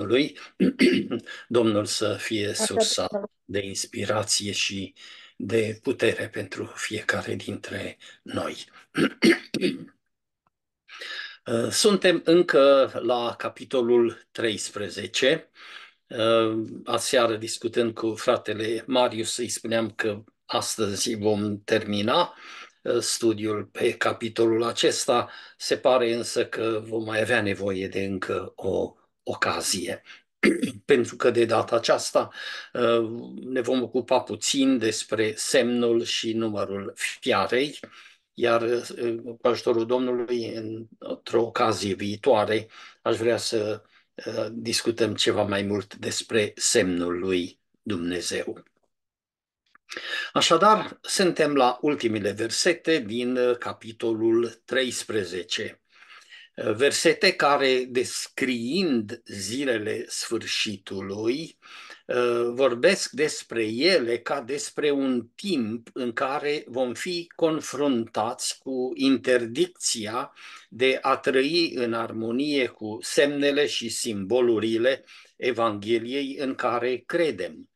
Domnului, Domnul să fie sursa de inspirație și de putere pentru fiecare dintre noi. Uh, suntem încă la capitolul 13. Uh, aseară, discutând cu fratele Marius, îi spuneam că astăzi vom termina uh, studiul pe capitolul acesta. Se pare însă că vom mai avea nevoie de încă o ocazie. Pentru că de data aceasta uh, ne vom ocupa puțin despre semnul și numărul fiarei, iar uh, cu ajutorul Domnului, într-o ocazie viitoare, aș vrea să uh, discutăm ceva mai mult despre semnul lui Dumnezeu. Așadar, suntem la ultimele versete din capitolul 13 versete care, descriind zilele sfârșitului, uh, vorbesc despre ele ca despre un timp în care vom fi confruntați cu interdicția de a trăi în armonie cu semnele și simbolurile Evangheliei în care credem.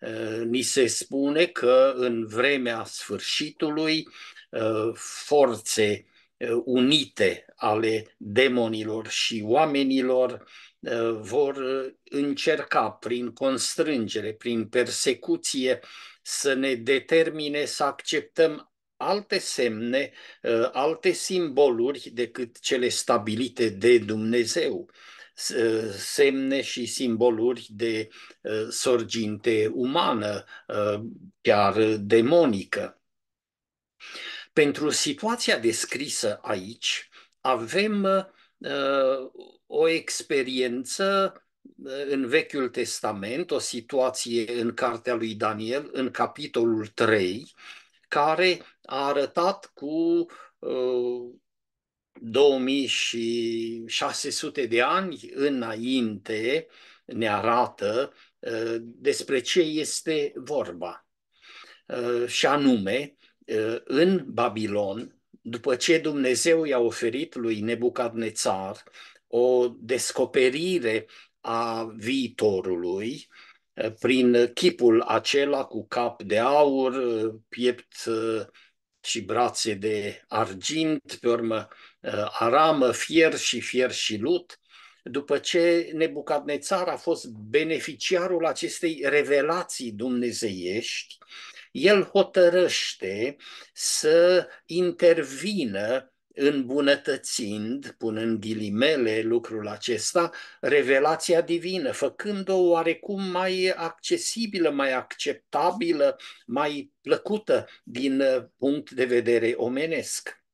Uh, ni se spune că în vremea sfârșitului uh, forțe Eh, unite ale demonilor și oamenilor eh, vor eh, încerca prin constrângere, prin persecuție să ne determine să acceptăm alte semne, alte simboluri decât cele stabilite de Dumnezeu, semne și simboluri de sorginte umană, chiar demonică. Pentru situația descrisă aici, avem uh, o experiență uh, în Vechiul Testament, o situație în cartea lui Daniel, în capitolul 3, care a arătat cu uh, 2600 de ani înainte, ne arată uh, despre ce este vorba. Uh, și anume, Uh, în Babilon, după ce Dumnezeu i-a oferit lui Nebucadnețar o descoperire a viitorului uh, prin chipul acela cu cap de aur, uh, piept și brațe de argint, pe urmă aramă, fier și fier și lut, după ce Nebucadnețar a fost beneficiarul acestei revelații dumnezeiești, el hotărăște să intervină îmbunătățind, punând ghilimele lucrul acesta, revelația divină, făcând-o oarecum mai accesibilă, mai acceptabilă, mai plăcută din punct de vedere omenesc.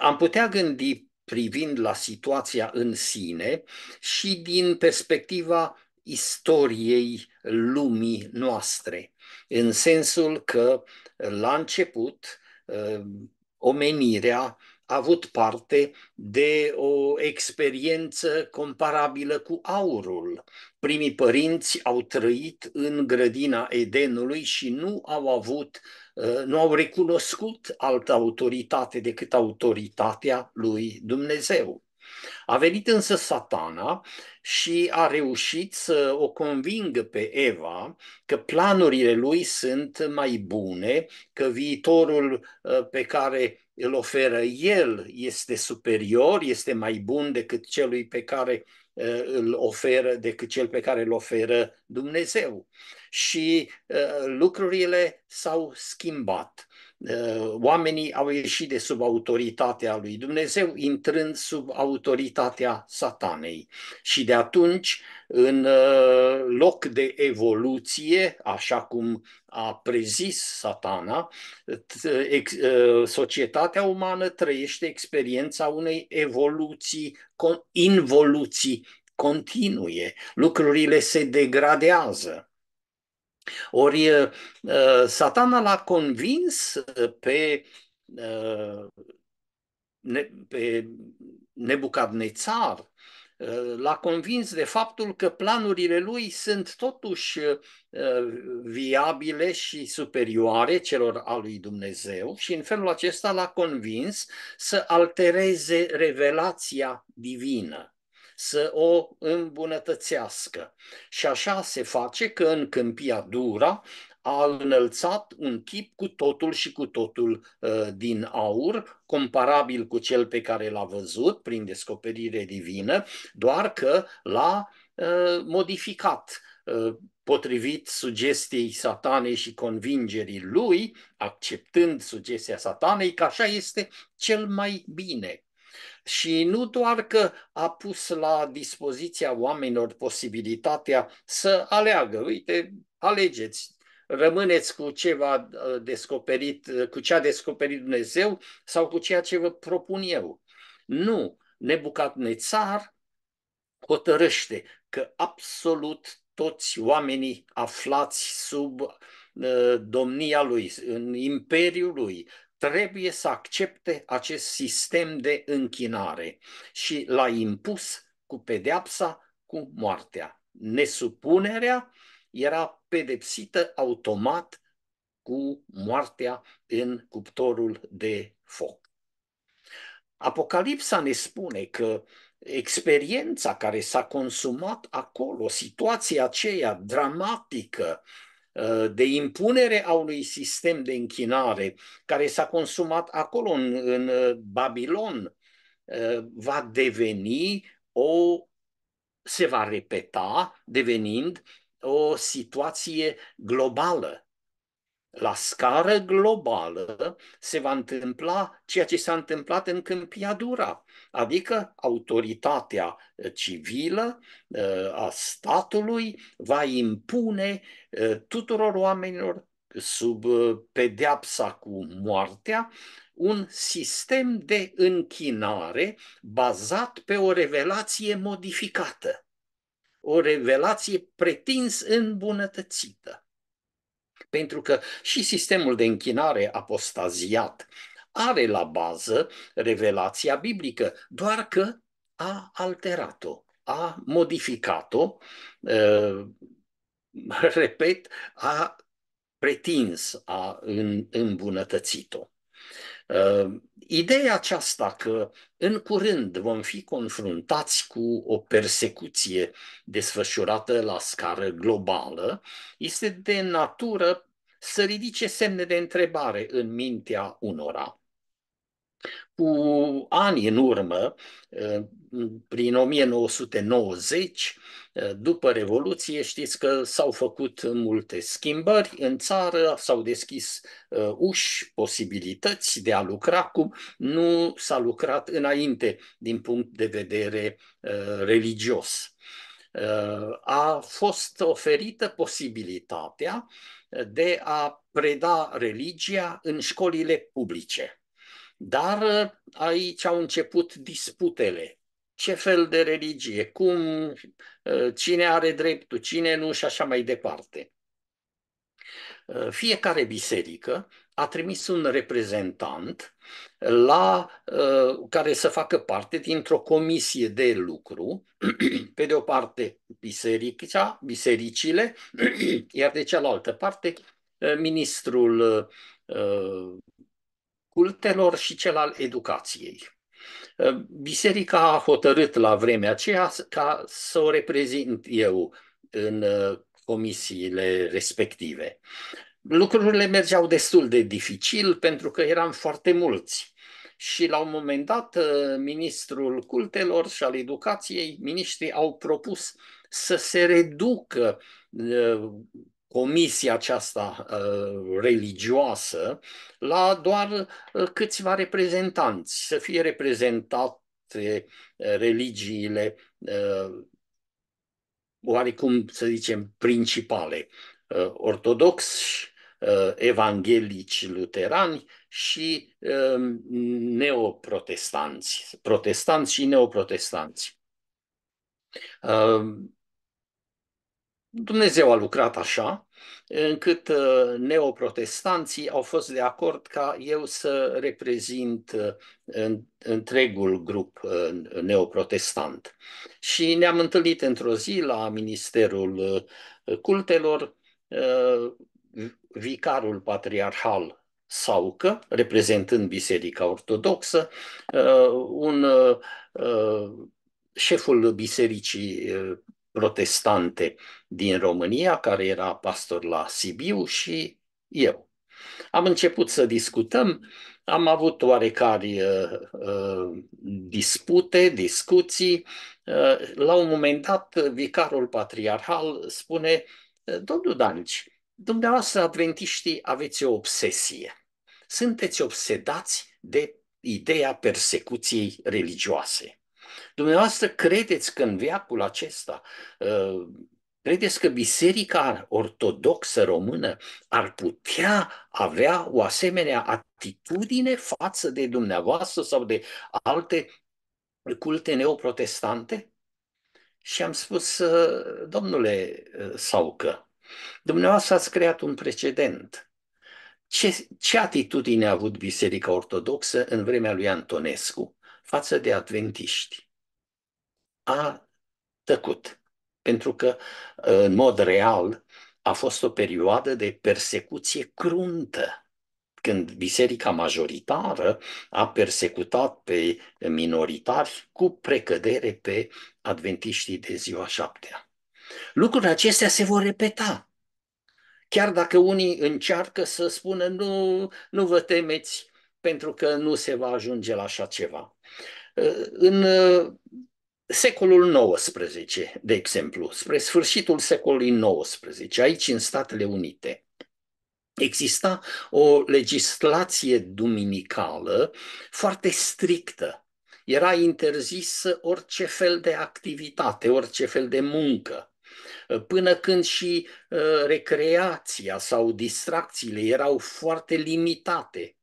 Am putea gândi privind la situația în sine și din perspectiva istoriei lumii noastre în sensul că uh, la început uh, omenirea a avut parte de o experiență comparabilă cu aurul. Primii părinți au trăit în grădina Edenului și nu au avut, uh, nu au recunoscut altă autoritate decât autoritatea lui Dumnezeu. A venit însă satana și a reușit să o convingă pe Eva că planurile lui sunt mai bune, că viitorul ă, pe care îl oferă el este superior, este mai bun decât celui pe care ă, îl oferă, decât cel pe care îl oferă Dumnezeu. Și ă, lucrurile s-au schimbat. Ă, oamenii au ieșit de sub autoritatea lui Dumnezeu, intrând sub autoritatea satanei. Și de atunci, în ă, loc de evoluție, așa cum a prezis satana, ă, societatea umană trăiește experiența unei evoluții, involuții continue. Lucrurile se degradează ori satana l-a convins pe, pe Nebucadnețar, l-a convins de faptul că planurile lui sunt totuși viabile și superioare celor a lui Dumnezeu și în felul acesta l-a convins să altereze revelația divină să o îmbunătățească. Și așa se face că în Câmpia Dura a înălțat un chip cu totul și cu totul uh, din aur, comparabil cu cel pe care l-a văzut prin descoperire divină, doar că l-a uh, modificat. Uh, potrivit sugestiei satanei și convingerii lui, acceptând sugestia satanei că așa este cel mai bine și nu doar că a pus la dispoziția oamenilor posibilitatea să aleagă, uite, alegeți, rămâneți cu ceva uh, descoperit, uh, cu ce a descoperit Dumnezeu sau cu ceea ce vă propun eu. Nu, nețar hotărăște că absolut toți oamenii aflați sub uh, domnia lui, în imperiul lui, trebuie să accepte acest sistem de închinare și l-a impus cu pedeapsa cu moartea. Nesupunerea era pedepsită automat cu moartea în cuptorul de foc. Apocalipsa ne spune că experiența care s-a consumat acolo, situația aceea dramatică, Uh, de impunere a unui sistem de închinare care s-a consumat acolo în, în uh, Babilon uh, va deveni o se va repeta devenind o situație globală la scară globală se va întâmpla ceea ce s-a întâmplat în Câmpia Dura, adică autoritatea civilă uh, a statului va impune uh, tuturor oamenilor sub uh, pedeapsa cu moartea un sistem de închinare bazat pe o revelație modificată, o revelație pretins îmbunătățită pentru că și sistemul de închinare apostaziat are la bază revelația biblică, doar că a alterat-o, a modificat-o, ă, repet, a pretins, a îmbunătățit-o. Uh, ideea aceasta că în curând vom fi confruntați cu o persecuție desfășurată la scară globală este de natură să ridice semne de întrebare în mintea unora. Cu ani în urmă, uh, prin 1990, uh, după Revoluție, știți că s-au făcut multe schimbări în țară, s-au deschis uh, uși, posibilități de a lucra cum nu s-a lucrat înainte din punct de vedere religios. A fost oferită posibilitatea de a preda religia în școlile publice dar uh, aici au început disputele. Ce fel de religie, cum, uh, cine are dreptul, cine nu și așa mai departe. Uh, fiecare biserică a trimis un reprezentant la, care să facă parte dintr-o comisie de lucru, pe de o parte biserica, bisericile, iar de cealaltă parte ministrul cultelor și cel al educației. Ehm, biserica a hotărât la vremea aceea ca să o reprezint eu în uh, comisiile respective. Lucrurile mergeau destul de dificil pentru că eram foarte mulți. Și la un moment dat, uh, ministrul cultelor și al educației, miniștrii au propus să se reducă uh, comisia aceasta uh, religioasă la doar uh, câțiva reprezentanți, să fie reprezentate uh, religiile oarecum, să zicem, principale, ortodoxi, evanghelici luterani și neoprotestanți, protestanți și neoprotestanți. Dumnezeu a lucrat așa, încât uh, neoprotestanții au fost de acord ca eu să reprezint uh, întregul grup uh, neoprotestant. Și ne-am întâlnit într-o zi la Ministerul Cultelor, vicarul patriarhal Saucă, reprezentând Biserica Ortodoxă, un șeful bisericii protestante din România, care era pastor la Sibiu și eu. Am început să discutăm, am avut oarecare uh, uh dispute, discuții. Uh, la un moment dat, vicarul patriarhal spune, uh, domnul Danici, dumneavoastră adventiștii aveți o obsesie. Sunteți obsedați de ideea persecuției religioase. Dumneavoastră credeți că în veacul acesta uh, Credeți că Biserica Ortodoxă Română ar putea avea o asemenea atitudine față de dumneavoastră sau de alte culte neoprotestante? Și am spus, uh, domnule uh, Saucă, dumneavoastră ați creat un precedent. Ce, ce atitudine a avut Biserica Ortodoxă în vremea lui Antonescu față de adventiști? a tăcut, pentru că uh, în mod real a fost o perioadă de persecuție cruntă când biserica majoritară a persecutat pe minoritari cu precădere pe adventiștii de ziua șaptea. Lucrurile acestea se vor repeta. Chiar dacă unii încearcă să spună nu, nu vă temeți pentru că nu se va ajunge la așa ceva. Uh, în uh, Secolul XIX, de exemplu, spre sfârșitul secolului XIX, aici în Statele Unite, exista o legislație duminicală foarte strictă. Era interzisă orice fel de activitate, orice fel de muncă, până când și uh, recreația sau distracțiile erau foarte limitate.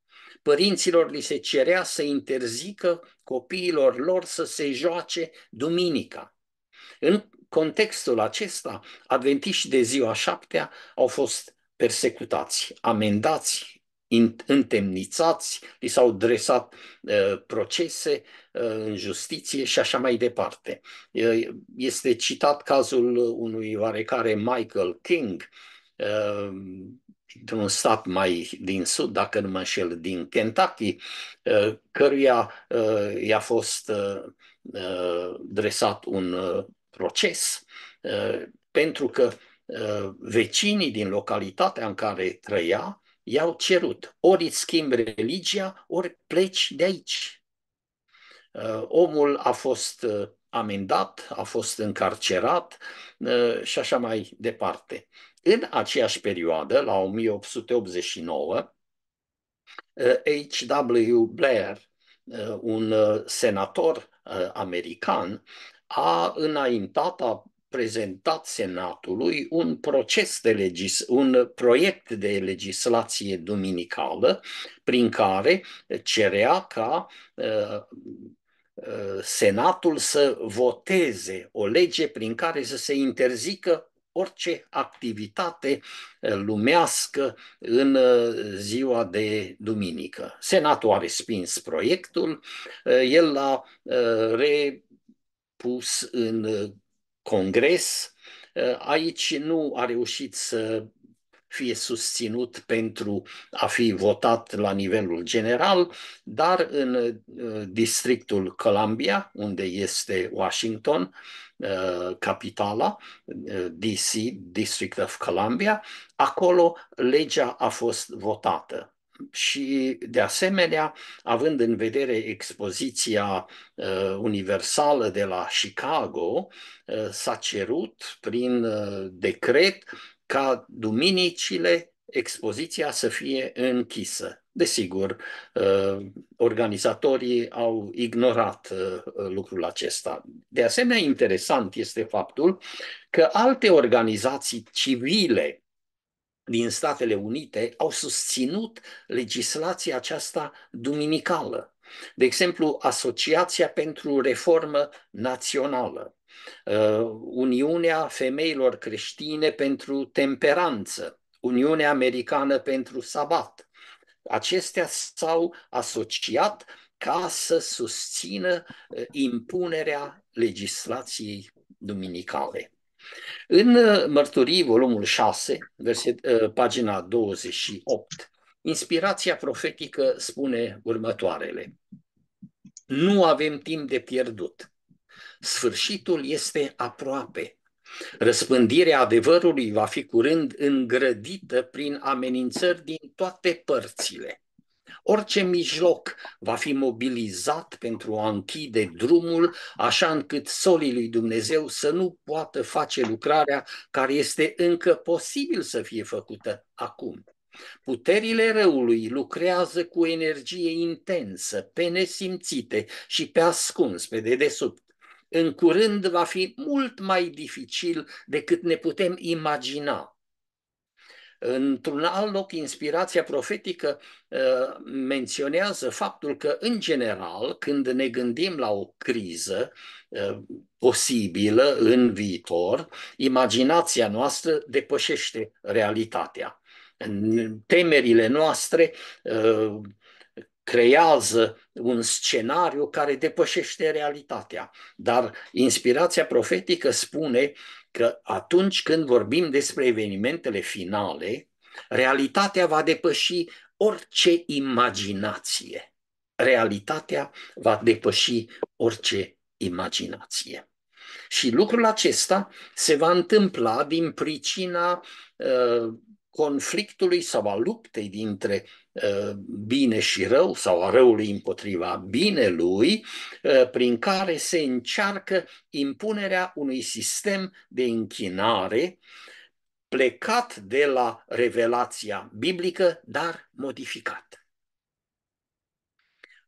Părinților li se cerea să interzică copiilor lor să se joace duminica. În contextul acesta, adventiști de ziua șaptea au fost persecutați, amendați, întemnițați, li s-au dresat uh, procese uh, în justiție și așa mai departe. Uh, este citat cazul unui oarecare Michael King, uh, dintr-un stat mai din sud, dacă nu mă înșel, din Kentucky, uh, căruia uh, i-a fost uh, dresat un proces pentru că vecinii din localitatea în care trăia i-au cerut ori îți schimbi religia, ori pleci de aici. Omul a fost amendat, a fost încarcerat și așa mai departe. În aceeași perioadă, la 1889, H.W. Blair, uh, un uh, senator uh, american, a înaintat, a prezentat Senatului un, proces de legis- un proiect de legislație duminicală prin care cerea ca Senatul să voteze o lege prin care să se interzică orice activitate eh, lumească în eh, ziua de duminică. Senatul a respins proiectul, eh, el l-a repus în congres, aici nu a reușit să fie susținut pentru a fi votat la nivelul general, dar în districtul Columbia, unde este Washington, Uh, capitala, uh, DC, District of Columbia, acolo legea a fost votată și, de asemenea, având în vedere expoziția uh, universală de la Chicago, uh, s-a cerut prin uh, decret ca duminicile expoziția să fie închisă. Desigur, uh, organizatorii au ignorat uh, lucrul acesta. De asemenea, interesant este faptul că alte organizații civile din Statele Unite au susținut legislația aceasta duminicală. De exemplu, Asociația pentru Reformă Națională, uh, Uniunea Femeilor Creștine pentru Temperanță, Uniunea Americană pentru Sabat. Acestea s-au asociat ca să susțină uh, impunerea legislației duminicale. În uh, Mărturii, volumul 6, verset, uh, pagina 28, inspirația profetică spune următoarele. Nu avem timp de pierdut. Sfârșitul este aproape. Răspândirea adevărului va fi curând îngrădită prin amenințări din toate părțile. Orice mijloc va fi mobilizat pentru a închide drumul, așa încât solii lui Dumnezeu să nu poată face lucrarea care este încă posibil să fie făcută acum. Puterile răului lucrează cu energie intensă, pe nesimțite și pe ascuns, pe dedesubt, în curând va fi mult mai dificil decât ne putem imagina. Într-un alt loc, inspirația profetică uh, menționează faptul că, în general, când ne gândim la o criză uh, posibilă în viitor, imaginația noastră depășește realitatea. Temerile noastre uh, creează un scenariu care depășește realitatea. Dar inspirația profetică spune că atunci când vorbim despre evenimentele finale, realitatea va depăși orice imaginație. Realitatea va depăși orice imaginație. Și lucrul acesta se va întâmpla din pricina uh, conflictului sau a luptei dintre uh, bine și rău sau a răului împotriva binelui, uh, prin care se încearcă impunerea unui sistem de închinare plecat de la revelația biblică, dar modificat.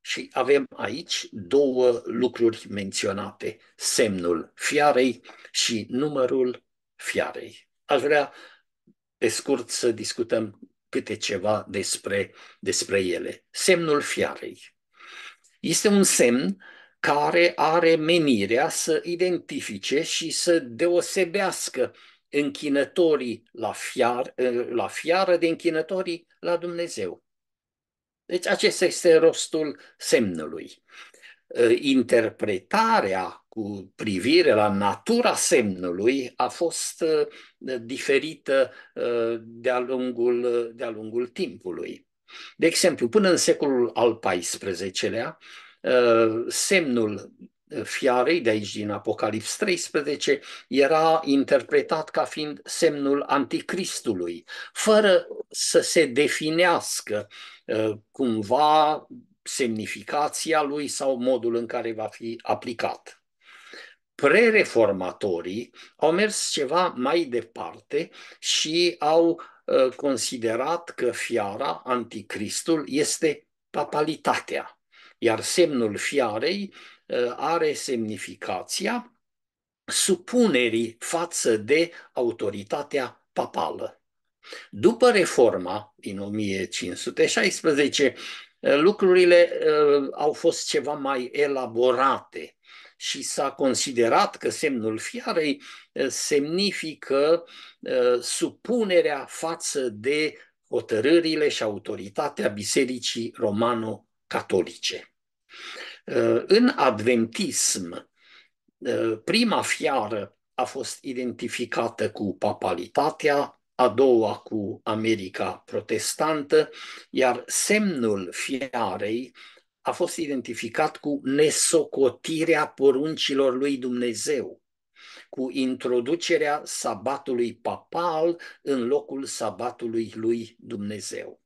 Și avem aici două lucruri menționate, semnul fiarei și numărul fiarei. Aș vrea pe scurt să discutăm câte ceva despre, despre ele. Semnul fiarei. Este un semn care are menirea să identifice și să deosebească închinătorii la, fiar, la fiară de închinătorii la Dumnezeu. Deci acesta este rostul semnului. Ă, interpretarea cu privire la natura semnului a fost ă, diferită ă, de-a lungul, de-a lungul timpului. De exemplu, până în secolul al XIV-lea, semnul fiarei de aici din Apocalips 13 era interpretat ca fiind semnul anticristului, fără să se definească cumva semnificația lui sau modul în care va fi aplicat. Prereformatorii au mers ceva mai departe și au ă, considerat că fiara, anticristul, este papalitatea, iar semnul fiarei ă, are semnificația supunerii față de autoritatea papală. După reforma din 1516, lucrurile uh, au fost ceva mai elaborate și s-a considerat că semnul fiarei uh, semnifică uh, supunerea față de hotărârile și autoritatea Bisericii Romano-Catolice. În adventism, prima fiară a fost identificată cu papalitatea, a doua cu America protestantă, iar semnul fiarei a fost identificat cu nesocotirea poruncilor lui Dumnezeu, cu introducerea sabatului papal în locul sabatului lui Dumnezeu.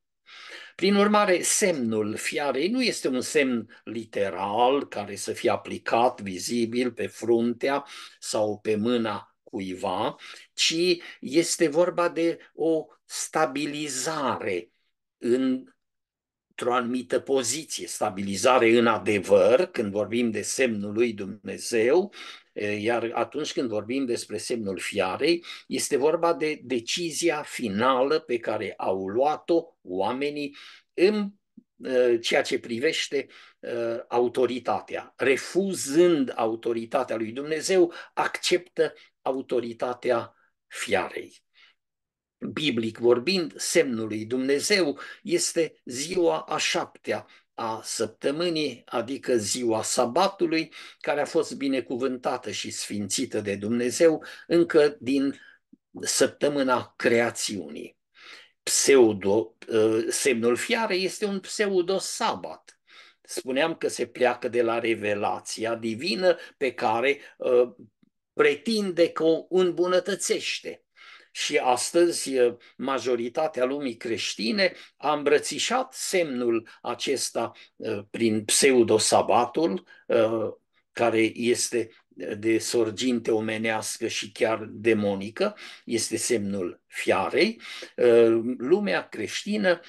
Prin urmare, semnul fiarei nu este un semn literal care să fie aplicat vizibil pe fruntea sau pe mâna cuiva, ci este vorba de o stabilizare într-o anumită poziție, stabilizare în adevăr, când vorbim de semnul lui Dumnezeu, iar atunci când vorbim despre semnul fiarei, este vorba de decizia finală pe care au luat-o oamenii în ceea ce privește autoritatea. Refuzând autoritatea lui Dumnezeu, acceptă autoritatea fiarei. Biblic vorbind, semnul lui Dumnezeu este ziua a șaptea a săptămânii, adică ziua sabatului, care a fost binecuvântată și sfințită de Dumnezeu încă din săptămâna creațiunii. Pseudo, uh, semnul fiare este un pseudo-sabat, spuneam că se pleacă de la revelația divină pe care uh, pretinde că o îmbunătățește. Și astăzi eh, majoritatea lumii creștine a îmbrățișat semnul acesta eh, prin pseudosabatul, eh, care este de sorginte omenească și chiar demonică, este semnul fiarei. Lumea creștină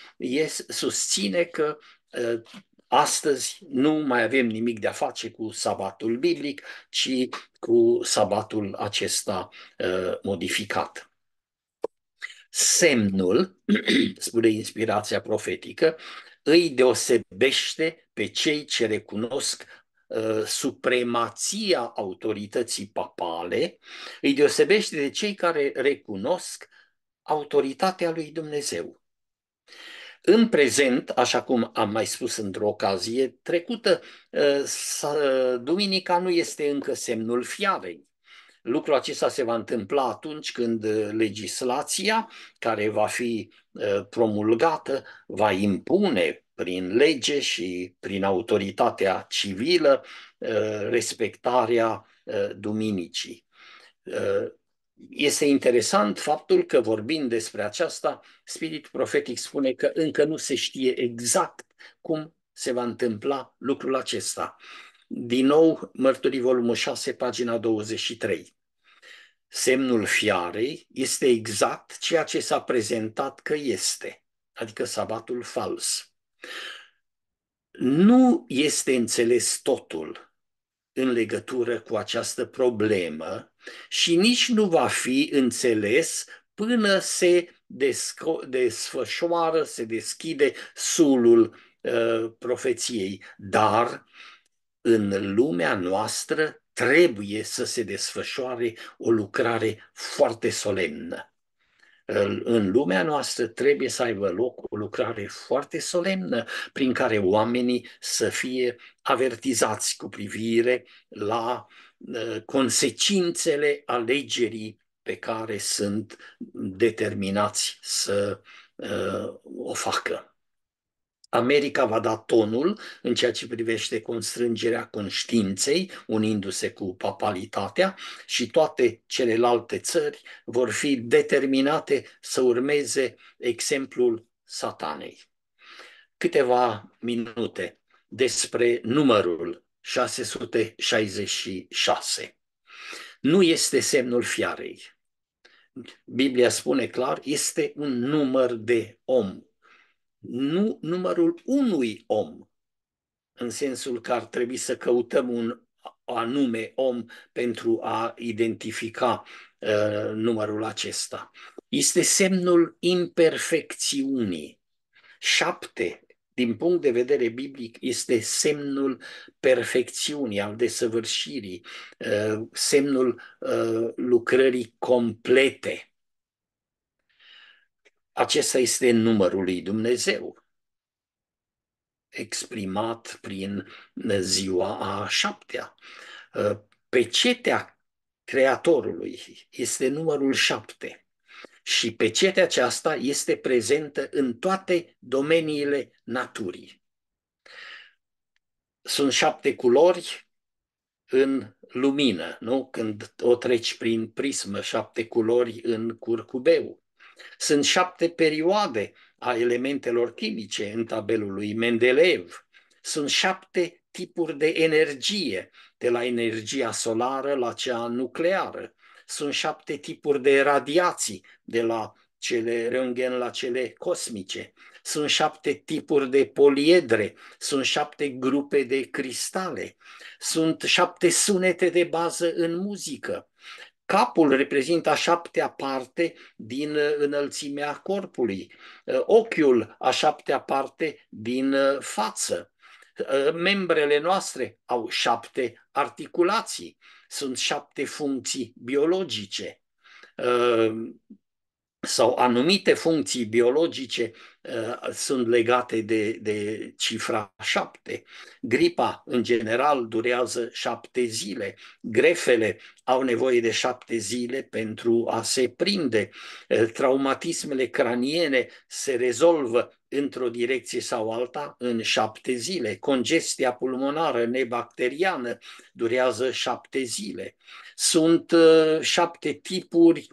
susține că Astăzi nu mai avem nimic de a face cu sabatul biblic, ci cu sabatul acesta ă, modificat. Semnul, spune inspirația profetică, îi deosebește pe cei ce recunosc ă, supremația autorității papale, îi deosebește de cei care recunosc autoritatea lui Dumnezeu. În prezent, așa cum am mai spus într-o ocazie trecută, eh, eh, duminica nu este încă semnul fiarei. Lucrul acesta se va întâmpla atunci când eh, legislația care va fi promulgată va impune prin lege și prin autoritatea civilă respectarea duminicii este interesant faptul că vorbind despre aceasta, spiritul Profetic spune că încă nu se știe exact cum se va întâmpla lucrul acesta. Din nou, Mărturii, volumul 6, pagina 23. Semnul fiarei este exact ceea ce s-a prezentat că este, adică sabatul fals. Nu este înțeles totul în legătură cu această problemă și nici nu va fi înțeles până se desfășoară, se deschide sulul uh, profeției. Dar în lumea noastră trebuie să se desfășoare o lucrare foarte solemnă în lumea noastră trebuie să aibă loc o lucrare foarte solemnă prin care oamenii să fie avertizați cu privire la ă, consecințele alegerii pe care sunt determinați să ă, o facă. America va da tonul în ceea ce privește constrângerea conștiinței, unindu-se cu papalitatea și toate celelalte țări vor fi determinate să urmeze exemplul satanei. Câteva minute despre numărul 666. Nu este semnul fiarei. Biblia spune clar, este un număr de om, nu numărul unui om, în sensul că ar trebui să căutăm un anume om pentru a identifica uh, numărul acesta. Este semnul imperfecțiunii. Șapte, din punct de vedere biblic, este semnul perfecțiunii, al desăvârșirii, uh, semnul uh, lucrării complete. Acesta este numărul lui Dumnezeu, exprimat prin ziua a șaptea. Pecetea Creatorului este numărul șapte și pecetea aceasta este prezentă în toate domeniile naturii. Sunt șapte culori în lumină, nu? Când o treci prin prismă, șapte culori în curcubeu sunt șapte perioade a elementelor chimice în tabelul lui Mendeleev. Sunt șapte tipuri de energie, de la energia solară la cea nucleară. Sunt șapte tipuri de radiații, de la cele röntgen la cele cosmice. Sunt șapte tipuri de poliedre, sunt șapte grupe de cristale, sunt șapte sunete de bază în muzică, Capul reprezintă a șaptea parte din uh, înălțimea corpului, uh, ochiul a șaptea parte din uh, față. Membrele noastre au șapte articulații, sunt șapte funcții biologice sau anumite funcții biologice Uh, sunt legate de, de cifra 7. Gripa, în general, durează 7 zile. Grefele au nevoie de 7 zile pentru a se prinde. Uh, traumatismele craniene se rezolvă într-o direcție sau alta în 7 zile. Congestia pulmonară nebacteriană durează 7 zile. Sunt 7 uh, tipuri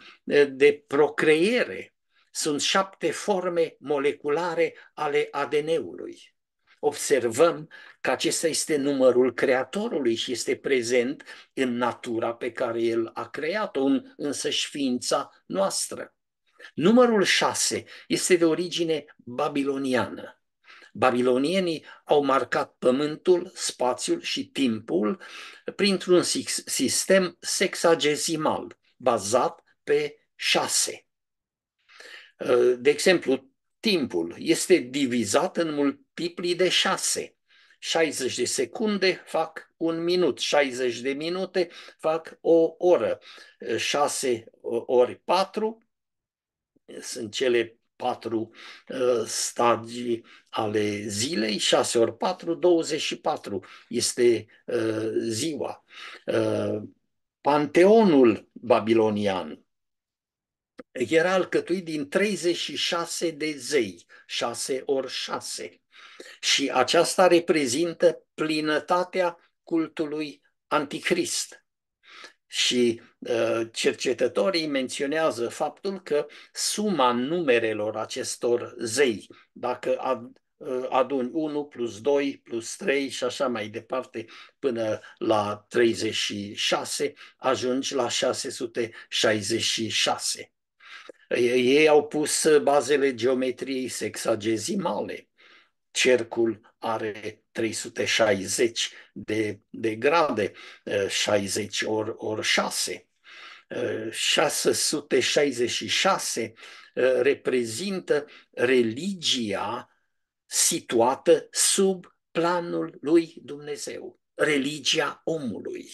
de procreere sunt șapte forme moleculare ale ADN-ului. Observăm că acesta este numărul creatorului și este prezent în natura pe care el a creat-o, în și ființa noastră. Numărul șase este de origine babiloniană. Babilonienii au marcat pământul, spațiul și timpul printr-un sistem sexagesimal, bazat pe șase. Uh, de exemplu, timpul este divizat în multiplii de șase. 60 de secunde fac un minut, 60 de minute fac o oră, 6 uh, uh, ori 4 sunt cele 4 stagii ale zilei, 6 ori 4, 24 este ziua. Panteonul babilonian era alcătuit din 36 de zei, 6 ori 6. Și aceasta reprezintă plinătatea cultului anticrist. Și uh, cercetătorii menționează faptul că suma numerelor acestor zei, dacă ad, uh, aduni 1 plus 2 plus 3 și așa mai departe până la 36, ajungi la 666. Ei au pus bazele geometriei sexagezimale. Cercul are 360 de, de grade, 60 eh, ori, or 6. 666 reprezintă religia situată sub planul lui Dumnezeu, religia omului.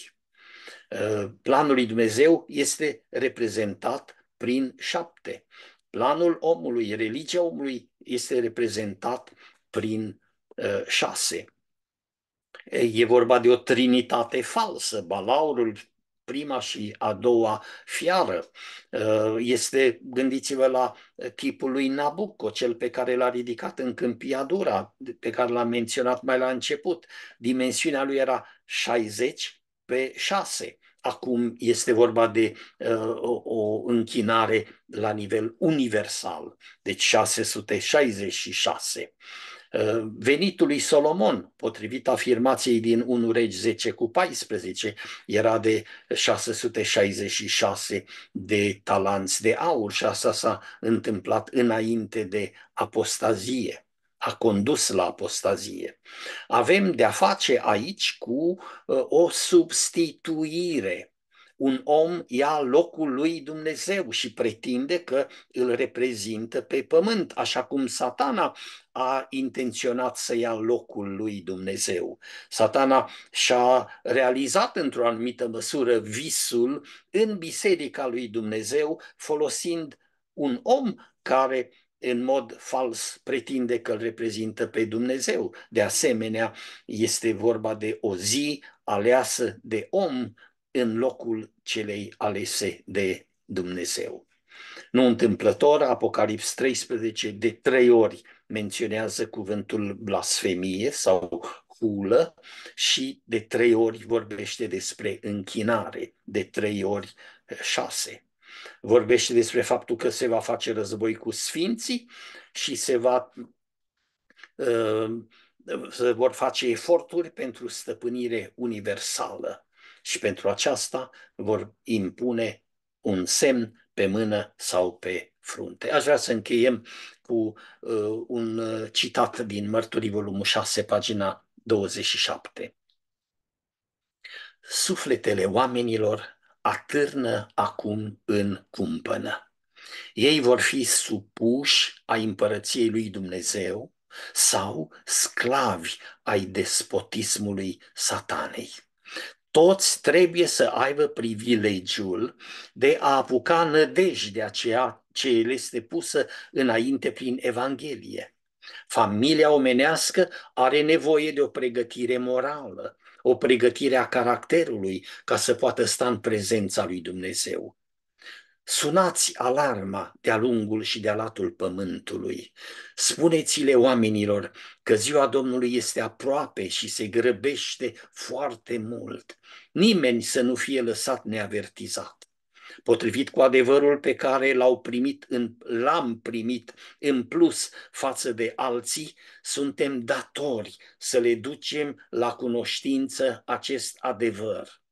Eh, planul lui Dumnezeu este reprezentat prin șapte. Planul omului, religia omului este reprezentat prin uh, șase. E vorba de o trinitate falsă, balaurul, prima și a doua fiară. Uh, este, gândiți-vă la chipul lui Nabucco, cel pe care l-a ridicat în câmpia Dura, pe care l-am menționat mai la început. Dimensiunea lui era 60 pe 6. Acum este vorba de uh, o închinare la nivel universal, deci 666. Uh, venitul lui Solomon, potrivit afirmației din 1 regi 10 cu 14, era de 666 de talanți de aur și asta s-a întâmplat înainte de apostazie a condus la apostazie. Avem de-a face aici cu ă, o substituire. Un om ia locul lui Dumnezeu și pretinde că îl reprezintă pe pământ, așa cum satana a intenționat să ia locul lui Dumnezeu. Satana și-a realizat într-o anumită măsură visul în biserica lui Dumnezeu, folosind un om care în mod fals pretinde că îl reprezintă pe Dumnezeu. De asemenea, este vorba de o zi aleasă de om în locul celei alese de Dumnezeu. Nu întâmplător, Apocalips 13 de trei ori menționează cuvântul blasfemie sau hulă și de trei ori vorbește despre închinare, de trei ori șase vorbește despre faptul că se va face război cu sfinții și se va uh, se vor face eforturi pentru stăpânire universală și pentru aceasta vor impune un semn pe mână sau pe frunte. Aș vrea să încheiem cu uh, un uh, citat din Mărturii, volumul 6, pagina 27. Sufletele oamenilor atârnă acum în cumpănă. Ei vor fi supuși a împărăției lui Dumnezeu sau sclavi ai despotismului satanei. Toți trebuie să aibă privilegiul de a apuca nădejdea ceea ce el este pusă înainte prin Evanghelie. Familia omenească are nevoie de o pregătire morală, o pregătire a caracterului ca să poată sta în prezența lui Dumnezeu. Sunați alarma de-a lungul și de-a latul pământului. Spuneți-le oamenilor că ziua Domnului este aproape și se grăbește foarte mult. Nimeni să nu fie lăsat neavertizat potrivit cu adevărul pe care l-au primit l-am primit în plus față de alții, suntem datori să le ducem la cunoștință acest adevăr.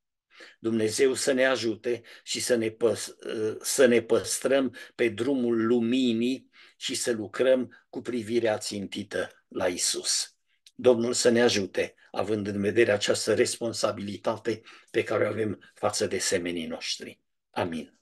Dumnezeu să ne ajute și să ne, păs, să ne păstrăm pe drumul luminii și să lucrăm cu privirea țintită la Isus. Domnul să ne ajute, având în vedere această responsabilitate pe care o avem față de semenii noștri. Amén.